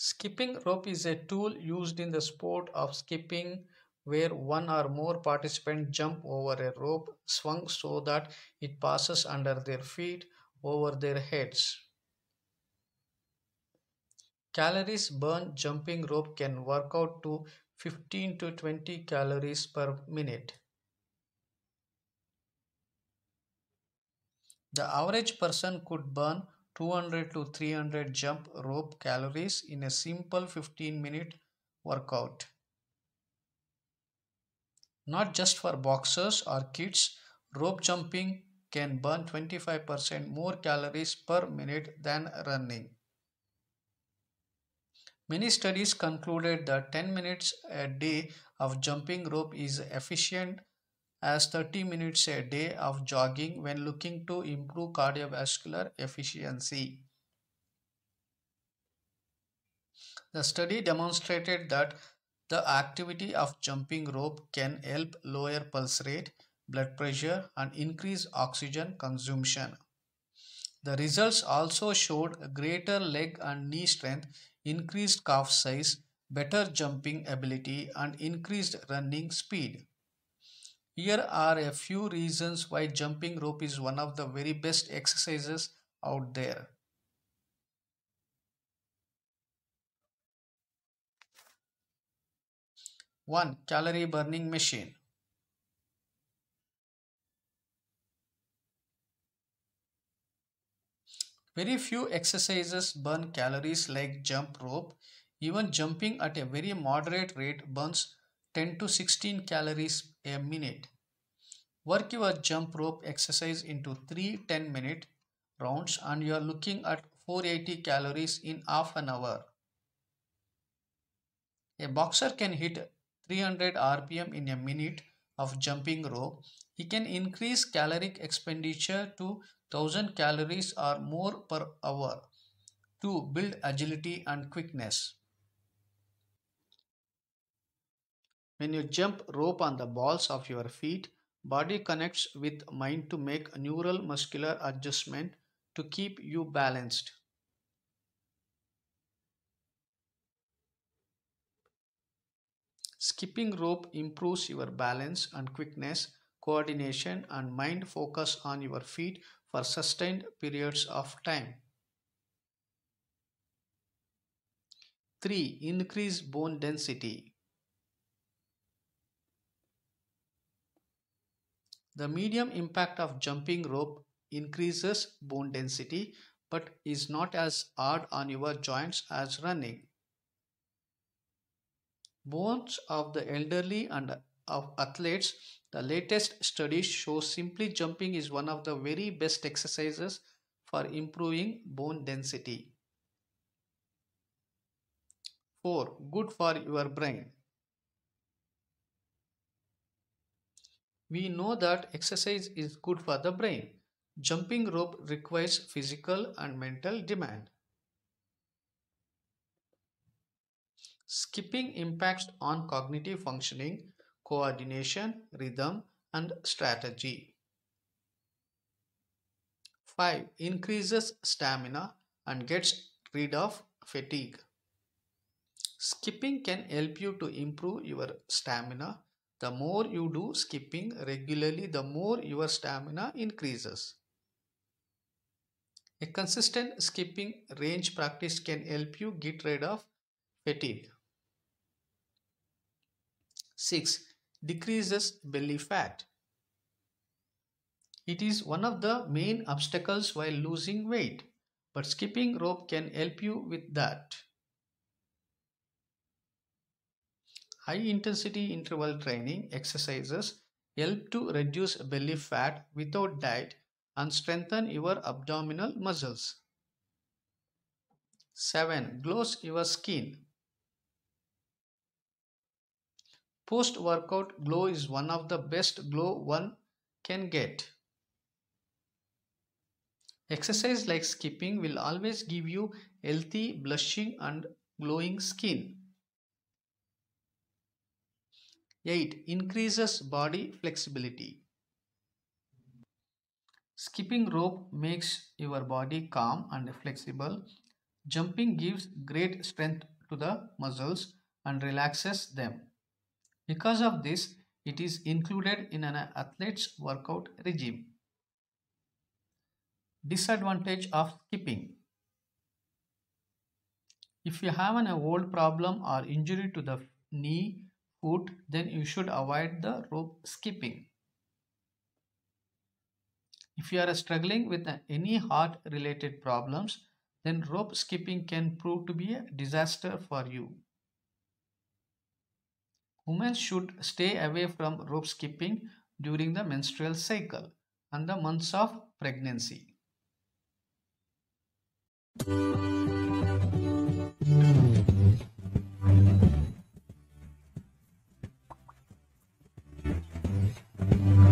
Skipping rope is a tool used in the sport of skipping where one or more participants jump over a rope swung so that it passes under their feet over their heads. Calories burned jumping rope can work out to 15 to 20 calories per minute. The average person could burn 200 to 300 jump rope calories in a simple 15 minute workout. Not just for boxers or kids, rope jumping can burn 25% more calories per minute than running. Many studies concluded that 10 minutes a day of jumping rope is efficient as 30 minutes a day of jogging when looking to improve cardiovascular efficiency. The study demonstrated that the activity of jumping rope can help lower pulse rate, blood pressure and increase oxygen consumption. The results also showed greater leg and knee strength, increased calf size, better jumping ability and increased running speed. Here are a few reasons why jumping rope is one of the very best exercises out there. One calorie burning machine. Very few exercises burn calories like jump rope. Even jumping at a very moderate rate burns 10 to 16 calories a minute. Work your jump rope exercise into 3 10 minute rounds and you are looking at 480 calories in half an hour. A boxer can hit 300 rpm in a minute of jumping rope. He can increase caloric expenditure to 1000 calories or more per hour to build agility and quickness. When you jump rope on the balls of your feet, body connects with mind to make neural muscular adjustment to keep you balanced. Skipping rope improves your balance and quickness, coordination and mind focus on your feet for sustained periods of time. 3. Increase bone density. The medium impact of jumping rope increases bone density but is not as hard on your joints as running. Bones of the elderly and of athletes, the latest studies show simply jumping is one of the very best exercises for improving bone density. 4. Good for your brain. We know that exercise is good for the brain. Jumping rope requires physical and mental demand. Skipping impacts on cognitive functioning, coordination, rhythm, and strategy. 5. Increases stamina and gets rid of fatigue. Skipping can help you to improve your stamina the more you do skipping regularly, the more your stamina increases. A consistent skipping range practice can help you get rid of fatigue. 6. Decreases belly fat. It is one of the main obstacles while losing weight, but skipping rope can help you with that. High intensity interval training exercises help to reduce belly fat without diet and strengthen your abdominal muscles. 7. Glow your skin. Post workout glow is one of the best glow one can get. Exercise like skipping will always give you healthy, blushing and glowing skin. 8. Increases body flexibility. Skipping rope makes your body calm and flexible. Jumping gives great strength to the muscles and relaxes them. Because of this, it is included in an athlete's workout regime. Disadvantage of skipping. If you have an old problem or injury to the knee, hoot then you should avoid the rope skipping. If you are struggling with any heart related problems then rope skipping can prove to be a disaster for you. Women should stay away from rope skipping during the menstrual cycle and the months of pregnancy. Thank you.